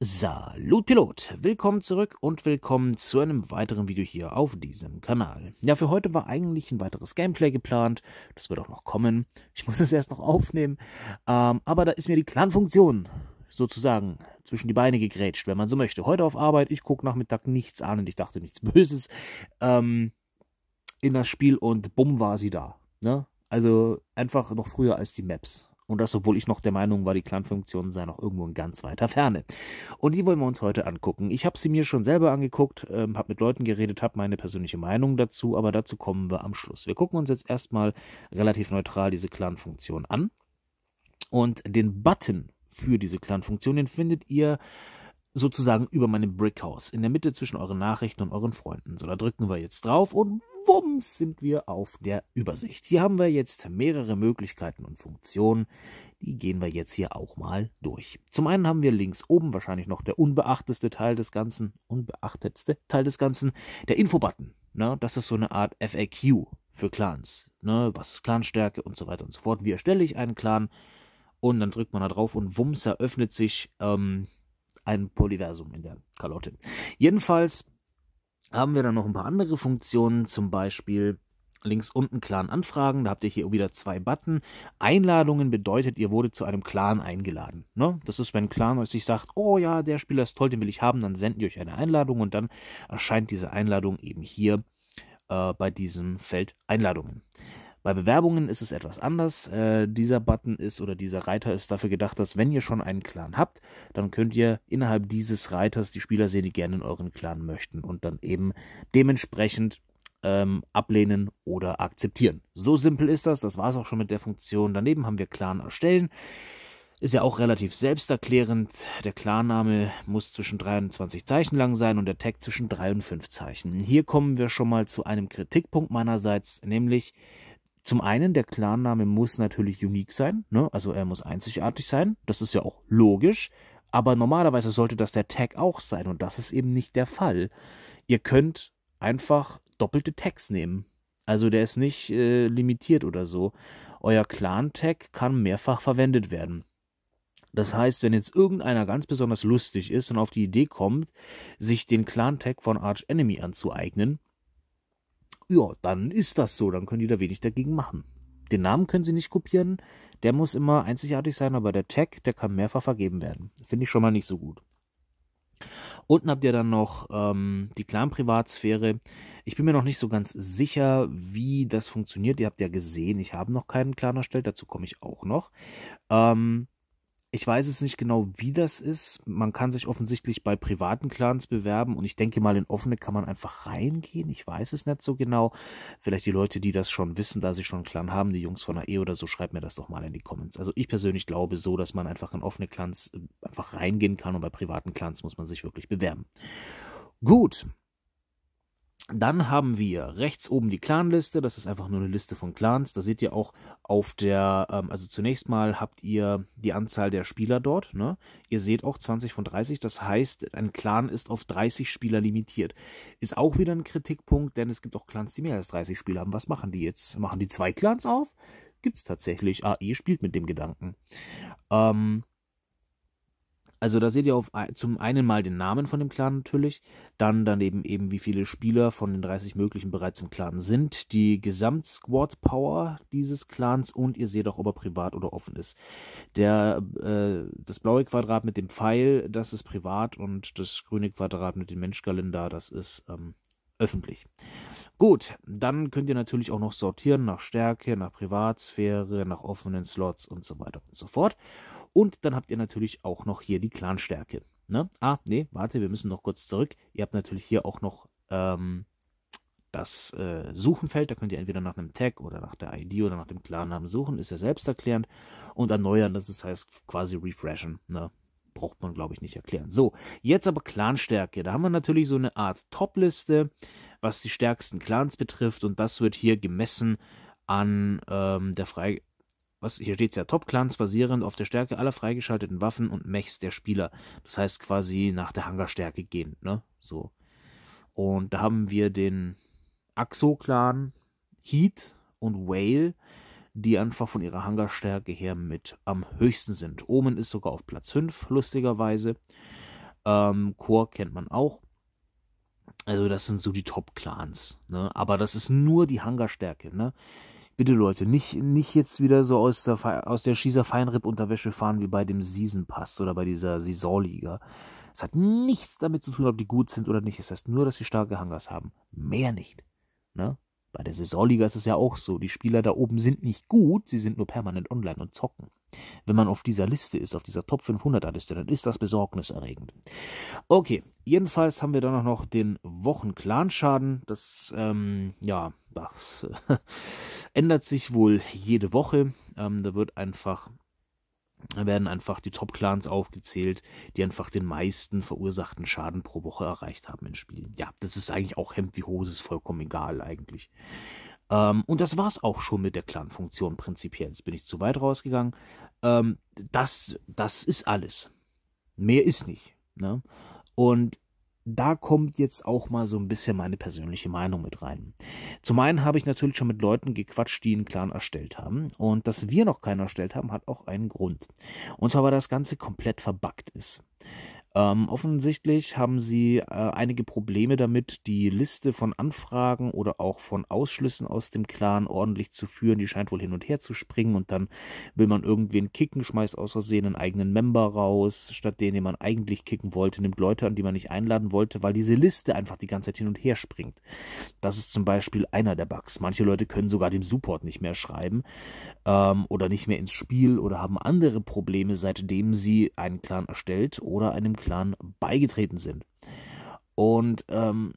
Salut Pilot, willkommen zurück und willkommen zu einem weiteren Video hier auf diesem Kanal. Ja, für heute war eigentlich ein weiteres Gameplay geplant, das wird auch noch kommen, ich muss es erst noch aufnehmen, ähm, aber da ist mir die Clan-Funktion sozusagen zwischen die Beine gegrätscht, wenn man so möchte. Heute auf Arbeit, ich gucke Nachmittag nichts an und ich dachte nichts Böses ähm, in das Spiel und bumm war sie da. Ne? Also einfach noch früher als die Maps. Und das, obwohl ich noch der Meinung war, die Clan-Funktion sei noch irgendwo in ganz weiter Ferne. Und die wollen wir uns heute angucken. Ich habe sie mir schon selber angeguckt, ähm, habe mit Leuten geredet, habe meine persönliche Meinung dazu, aber dazu kommen wir am Schluss. Wir gucken uns jetzt erstmal relativ neutral diese Clan-Funktion an. Und den Button für diese Clan-Funktion, den findet ihr sozusagen über meinem Brickhouse, in der Mitte zwischen euren Nachrichten und euren Freunden. So, da drücken wir jetzt drauf und wumms sind wir auf der Übersicht. Hier haben wir jetzt mehrere Möglichkeiten und Funktionen. Die gehen wir jetzt hier auch mal durch. Zum einen haben wir links oben wahrscheinlich noch der unbeachteste Teil des Ganzen, unbeachtetste Teil des Ganzen, der Infobutton. Ne? Das ist so eine Art FAQ für Clans. Ne? Was ist Clanstärke und so weiter und so fort. Wie erstelle ich einen Clan? Und dann drückt man da drauf und wumms eröffnet sich ähm, ein Polyversum in der Kalotte. Jedenfalls haben wir dann noch ein paar andere Funktionen, zum Beispiel links unten Clan anfragen. Da habt ihr hier wieder zwei Button. Einladungen bedeutet, ihr wurde zu einem Clan eingeladen. Ne? Das ist, wenn ein Clan euch sich sagt, oh ja, der Spieler ist toll, den will ich haben, dann senden die euch eine Einladung und dann erscheint diese Einladung eben hier äh, bei diesem Feld Einladungen. Bei Bewerbungen ist es etwas anders. Äh, dieser Button ist oder dieser Reiter ist dafür gedacht, dass wenn ihr schon einen Clan habt, dann könnt ihr innerhalb dieses Reiters die Spieler sehen, die gerne in euren Clan möchten und dann eben dementsprechend ähm, ablehnen oder akzeptieren. So simpel ist das. Das war es auch schon mit der Funktion. Daneben haben wir Clan erstellen. Ist ja auch relativ selbsterklärend. Der Klarname muss zwischen 23 Zeichen lang sein und der Tag zwischen 3 und 5 Zeichen. Hier kommen wir schon mal zu einem Kritikpunkt meinerseits, nämlich zum einen, der Clanname muss natürlich unique sein, ne? also er muss einzigartig sein, das ist ja auch logisch, aber normalerweise sollte das der Tag auch sein und das ist eben nicht der Fall. Ihr könnt einfach doppelte Tags nehmen. Also der ist nicht äh, limitiert oder so. Euer Clan-Tag kann mehrfach verwendet werden. Das heißt, wenn jetzt irgendeiner ganz besonders lustig ist und auf die Idee kommt, sich den Clan-Tag von Arch Enemy anzueignen, ja, dann ist das so, dann können die da wenig dagegen machen. Den Namen können sie nicht kopieren, der muss immer einzigartig sein, aber der Tag, der kann mehrfach vergeben werden. Finde ich schon mal nicht so gut. Unten habt ihr dann noch ähm, die Clan-Privatsphäre. Ich bin mir noch nicht so ganz sicher, wie das funktioniert. Ihr habt ja gesehen, ich habe noch keinen Clan erstellt, dazu komme ich auch noch. Ähm, ich weiß es nicht genau, wie das ist. Man kann sich offensichtlich bei privaten Clans bewerben und ich denke mal, in offene kann man einfach reingehen. Ich weiß es nicht so genau. Vielleicht die Leute, die das schon wissen, da sie schon einen Clan haben, die Jungs von der E oder so, schreibt mir das doch mal in die Comments. Also ich persönlich glaube so, dass man einfach in offene Clans äh, einfach reingehen kann und bei privaten Clans muss man sich wirklich bewerben. Gut, dann haben wir rechts oben die Clanliste. Das ist einfach nur eine Liste von Clans. Da seht ihr auch auf der, ähm, also zunächst mal habt ihr die Anzahl der Spieler dort. Ne? Ihr seht auch 20 von 30. Das heißt, ein Clan ist auf 30 Spieler limitiert. Ist auch wieder ein Kritikpunkt, denn es gibt auch Clans, die mehr als 30 Spieler haben. Was machen die jetzt? Machen die zwei Clans auf? Gibt es tatsächlich. Ah, ihr spielt mit dem Gedanken. Ähm, also da seht ihr auf, zum einen mal den Namen von dem Clan natürlich, dann daneben eben wie viele Spieler von den 30 möglichen bereits im Clan sind, die Gesamtsquad power dieses Clans und ihr seht auch, ob er privat oder offen ist. Der, äh, das blaue Quadrat mit dem Pfeil, das ist privat und das grüne Quadrat mit dem Menschkalender, das ist ähm, öffentlich. Gut, dann könnt ihr natürlich auch noch sortieren nach Stärke, nach Privatsphäre, nach offenen Slots und so weiter und so fort. Und dann habt ihr natürlich auch noch hier die Clanstärke. Ne? Ah, nee, warte, wir müssen noch kurz zurück. Ihr habt natürlich hier auch noch ähm, das äh, Suchenfeld. Da könnt ihr entweder nach einem Tag oder nach der ID oder nach dem Klarnamen suchen. Ist ja selbsterklärend. Und erneuern, das ist, heißt quasi refreshen. Ne? Braucht man, glaube ich, nicht erklären. So, jetzt aber Clanstärke. Da haben wir natürlich so eine Art Top-Liste, was die stärksten Clans betrifft. Und das wird hier gemessen an ähm, der frei was hier steht ja, Top-Clans basierend auf der Stärke aller freigeschalteten Waffen und Mechs der Spieler. Das heißt quasi nach der Hangarstärke gehen, ne? So. Und da haben wir den Axo-Clan, Heat und Whale, die einfach von ihrer Hangarstärke her mit am höchsten sind. Omen ist sogar auf Platz 5, lustigerweise. Ähm, Core kennt man auch. Also das sind so die Top-Clans. Ne? Aber das ist nur die Hangarstärke. Ne? bitte Leute, nicht, nicht jetzt wieder so aus der, aus der Schießer Feinripp-Unterwäsche fahren wie bei dem Season Pass oder bei dieser Saisonliga. Es hat nichts damit zu tun, ob die gut sind oder nicht. Es heißt nur, dass sie starke Hangars haben. Mehr nicht. Ne? Bei der Saisonliga ist es ja auch so. Die Spieler da oben sind nicht gut, sie sind nur permanent online und zocken. Wenn man auf dieser Liste ist, auf dieser Top 500er Liste, dann ist das besorgniserregend. Okay, jedenfalls haben wir dann auch noch den Wochenclanschaden. Das, ähm, ja, das äh, ändert sich wohl jede Woche. Ähm, da wird einfach da werden einfach die Top-Clans aufgezählt, die einfach den meisten verursachten Schaden pro Woche erreicht haben in Spielen. Ja, das ist eigentlich auch Hemd wie Hose, ist vollkommen egal eigentlich. Ähm, und das war's auch schon mit der Clan-Funktion prinzipiell. Jetzt bin ich zu weit rausgegangen. Ähm, das, das ist alles. Mehr ist nicht. Ne? Und da kommt jetzt auch mal so ein bisschen meine persönliche Meinung mit rein. Zum einen habe ich natürlich schon mit Leuten gequatscht, die einen Clan erstellt haben. Und dass wir noch keinen erstellt haben, hat auch einen Grund. Und zwar, weil das Ganze komplett verbuggt ist. Ähm, offensichtlich haben sie äh, einige Probleme damit, die Liste von Anfragen oder auch von Ausschlüssen aus dem Clan ordentlich zu führen. Die scheint wohl hin und her zu springen und dann will man irgendwen kicken, schmeißt aus Versehen einen eigenen Member raus, statt den, den man eigentlich kicken wollte, nimmt Leute an, die man nicht einladen wollte, weil diese Liste einfach die ganze Zeit hin und her springt. Das ist zum Beispiel einer der Bugs. Manche Leute können sogar dem Support nicht mehr schreiben ähm, oder nicht mehr ins Spiel oder haben andere Probleme, seitdem sie einen Clan erstellt oder einem Clan Clan beigetreten sind. Und ähm,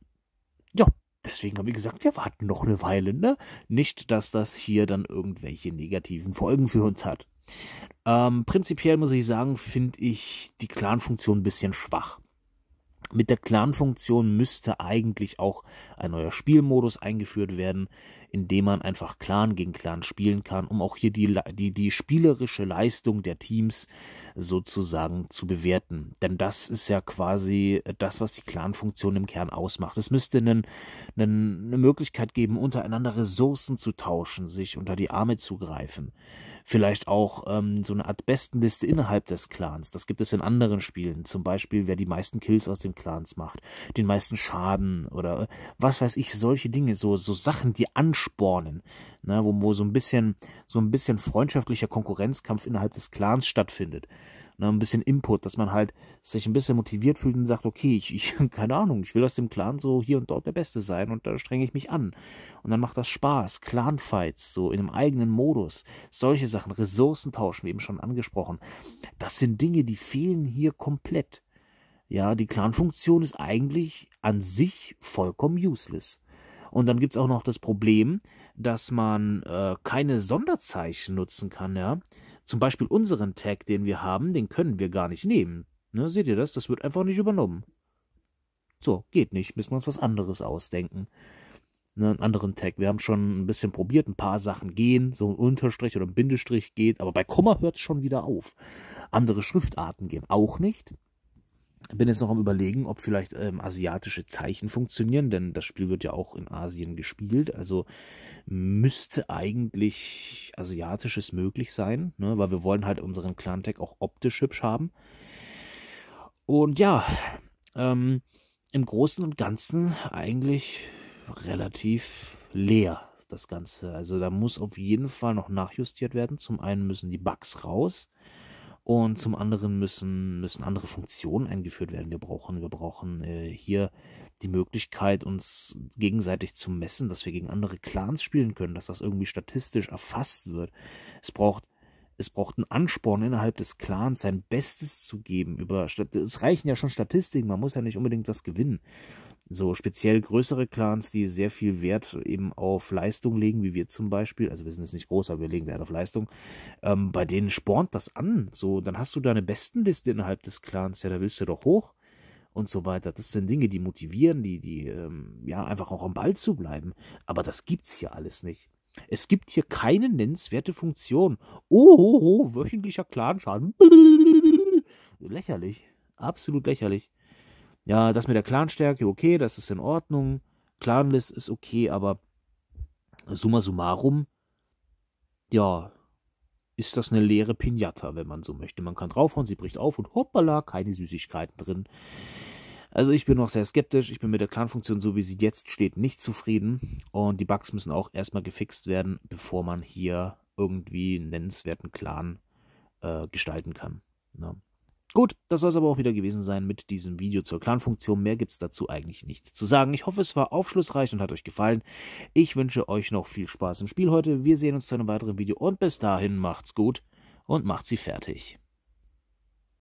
ja, deswegen haben wir gesagt, wir warten noch eine Weile, ne? Nicht, dass das hier dann irgendwelche negativen Folgen für uns hat. Ähm, prinzipiell muss ich sagen, finde ich die Clan-Funktion ein bisschen schwach. Mit der Clan-Funktion müsste eigentlich auch ein neuer Spielmodus eingeführt werden, in dem man einfach Clan gegen Clan spielen kann, um auch hier die, die, die spielerische Leistung der Teams sozusagen zu bewerten. Denn das ist ja quasi das, was die Clan-Funktion im Kern ausmacht. Es müsste einen, einen, eine Möglichkeit geben, untereinander Ressourcen zu tauschen, sich unter die Arme zu greifen. Vielleicht auch ähm, so eine Art Bestenliste innerhalb des Clans. Das gibt es in anderen Spielen. Zum Beispiel, wer die meisten Kills aus den Clans macht, den meisten Schaden oder äh, was weiß ich, solche Dinge, so, so Sachen, die anspornen, ne, wo, wo so ein bisschen, so ein bisschen freundschaftlicher Konkurrenzkampf innerhalb des Clans stattfindet ne, ein bisschen Input, dass man halt sich ein bisschen motiviert fühlt und sagt, okay, ich, ich keine Ahnung, ich will aus dem Clan so hier und dort der Beste sein und da strenge ich mich an. Und dann macht das Spaß, Clanfights, so in einem eigenen Modus, solche Sachen, Ressourcentauschen, wie eben schon angesprochen. Das sind Dinge, die fehlen hier komplett. Ja, die Clan-Funktion ist eigentlich an sich vollkommen useless. Und dann gibt es auch noch das Problem, dass man äh, keine Sonderzeichen nutzen kann, ja. Zum Beispiel unseren Tag, den wir haben, den können wir gar nicht nehmen. Ne, seht ihr das? Das wird einfach nicht übernommen. So, geht nicht. Müssen wir uns was anderes ausdenken. Ne, einen anderen Tag. Wir haben schon ein bisschen probiert, ein paar Sachen gehen. So ein Unterstrich oder ein Bindestrich geht. Aber bei Komma hört es schon wieder auf. Andere Schriftarten gehen auch nicht bin jetzt noch am Überlegen, ob vielleicht ähm, asiatische Zeichen funktionieren, denn das Spiel wird ja auch in Asien gespielt. Also müsste eigentlich asiatisches möglich sein, ne? weil wir wollen halt unseren Clantech auch optisch hübsch haben. Und ja, ähm, im Großen und Ganzen eigentlich relativ leer das Ganze. Also da muss auf jeden Fall noch nachjustiert werden. Zum einen müssen die Bugs raus. Und zum anderen müssen, müssen andere Funktionen eingeführt werden. Wir brauchen, wir brauchen äh, hier die Möglichkeit, uns gegenseitig zu messen, dass wir gegen andere Clans spielen können, dass das irgendwie statistisch erfasst wird. Es braucht es braucht einen Ansporn innerhalb des Clans, sein Bestes zu geben. Über, es reichen ja schon Statistiken, man muss ja nicht unbedingt was gewinnen so speziell größere Clans, die sehr viel Wert eben auf Leistung legen, wie wir zum Beispiel, also wir sind jetzt nicht groß, aber wir legen Wert auf Leistung, ähm, bei denen spornt das an. So, dann hast du deine Bestenliste innerhalb des Clans, ja, da willst du doch hoch und so weiter. Das sind Dinge, die motivieren, die, die, ähm, ja, einfach auch am Ball zu bleiben. Aber das gibt's hier alles nicht. Es gibt hier keine nennenswerte Funktion. Oh, oh, oh wöchentlicher Clanschaden. Lächerlich. Absolut lächerlich ja, das mit der Clanstärke, okay, das ist in Ordnung. Clanlist ist okay, aber summa summarum, ja, ist das eine leere Pinata, wenn man so möchte. Man kann draufhauen, sie bricht auf und hoppala, keine Süßigkeiten drin. Also ich bin noch sehr skeptisch. Ich bin mit der Clan-Funktion, so wie sie jetzt steht, nicht zufrieden. Und die Bugs müssen auch erstmal gefixt werden, bevor man hier irgendwie einen nennenswerten Clan äh, gestalten kann. Ja. Gut, das soll es aber auch wieder gewesen sein mit diesem Video zur Clan-Funktion. Mehr gibt es dazu eigentlich nicht zu sagen. Ich hoffe, es war aufschlussreich und hat euch gefallen. Ich wünsche euch noch viel Spaß im Spiel heute. Wir sehen uns zu einem weiteren Video und bis dahin macht's gut und macht sie fertig.